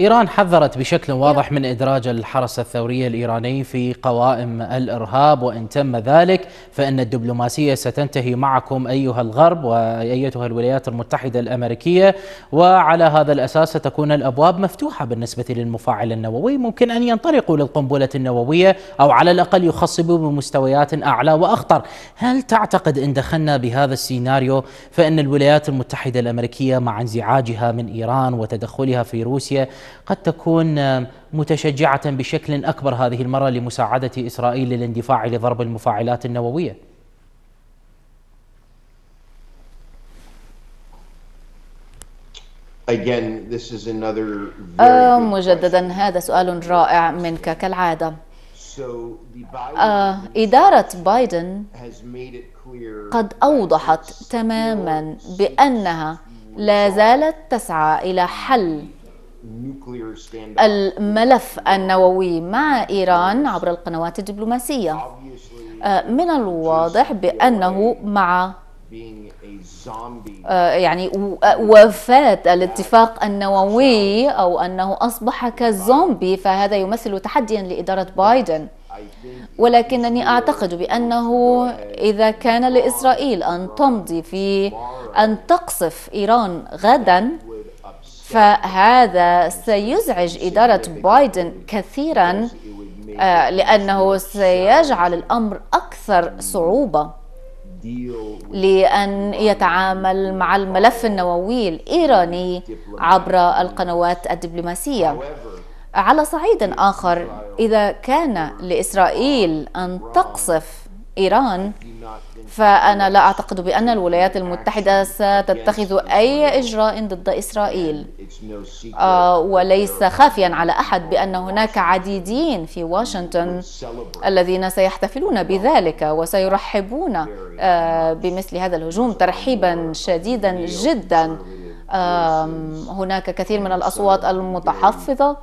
إيران حذرت بشكل واضح من إدراج الحرس الثوري الإيراني في قوائم الإرهاب وإن تم ذلك فإن الدبلوماسية ستنتهي معكم أيها الغرب وأيتها الولايات المتحدة الأمريكية وعلى هذا الأساس ستكون الأبواب مفتوحة بالنسبة للمفاعل النووي ممكن أن ينطلقوا للقنبلة النووية أو على الأقل يخصبوا بمستويات أعلى وأخطر هل تعتقد إن دخلنا بهذا السيناريو فإن الولايات المتحدة الأمريكية مع انزعاجها من إيران وتدخلها في روسيا قد تكون متشجعة بشكل أكبر هذه المرة لمساعدة إسرائيل للاندفاع لضرب المفاعلات النووية آه، مجددا هذا سؤال رائع منك كالعادة آه، إدارة بايدن قد أوضحت e تماما بأنها لا زالت تسعى إلى حل الملف النووي مع إيران عبر القنوات الدبلوماسية آه، من الواضح بأنه مع آه، يعني آه، وفاة الاتفاق النووي أو أنه أصبح كزومبي فهذا يمثل تحديا لإدارة بايدن ولكنني أعتقد بأنه إذا كان لإسرائيل أن تمضي في أن تقصف إيران غدا فهذا سيزعج إدارة بايدن كثيرا آه، لأنه سيجعل الأمر أكثر صعوبة لأن يتعامل مع الملف النووي الإيراني عبر القنوات الدبلوماسية على صعيد آخر إذا كان لإسرائيل أن تقصف إيران فأنا لا أعتقد بأن الولايات المتحدة ستتخذ أي إجراء ضد إسرائيل آه، وليس خافيا على أحد بأن هناك عديدين في واشنطن الذين سيحتفلون بذلك وسيرحبون آه، بمثل هذا الهجوم ترحيبا شديدا جدا هناك كثير من الأصوات المتحفظة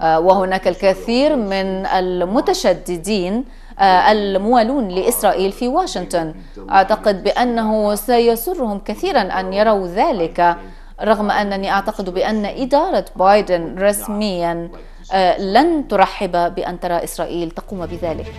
آه، وهناك الكثير من المتشددين آه، الموالون لإسرائيل في واشنطن أعتقد بأنه سيسرهم كثيرا أن يروا ذلك رغم أنني أعتقد بأن إدارة بايدن رسميا آه، لن ترحب بأن ترى إسرائيل تقوم بذلك